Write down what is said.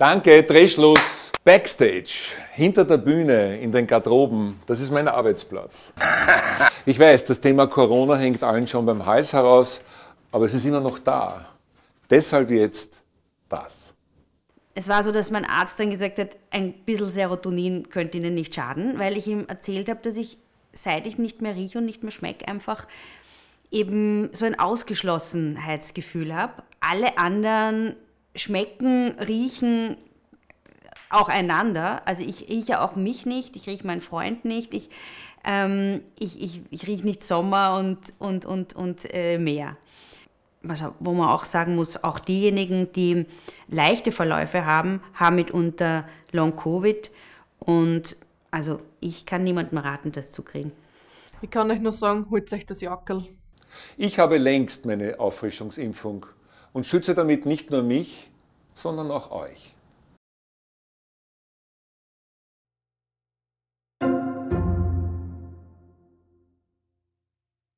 Danke, Drehschluss. Backstage, hinter der Bühne, in den Garderoben, das ist mein Arbeitsplatz. Ich weiß, das Thema Corona hängt allen schon beim Hals heraus, aber es ist immer noch da. Deshalb jetzt das. Es war so, dass mein Arzt dann gesagt hat, ein bisschen Serotonin könnte Ihnen nicht schaden, weil ich ihm erzählt habe, dass ich, seit ich nicht mehr rieche und nicht mehr schmecke, einfach eben so ein Ausgeschlossenheitsgefühl habe. Alle anderen schmecken, riechen auch einander. Also ich rieche auch mich nicht, ich rieche meinen Freund nicht, ich, ähm, ich, ich, ich rieche nicht Sommer und, und, und, und äh, Meer. Also, wo man auch sagen muss, auch diejenigen, die leichte Verläufe haben, haben mitunter Long-Covid. Und also ich kann niemandem raten, das zu kriegen. Ich kann euch nur sagen, holt euch das Jackel. Ich habe längst meine Auffrischungsimpfung und schütze damit nicht nur mich, sondern auch euch.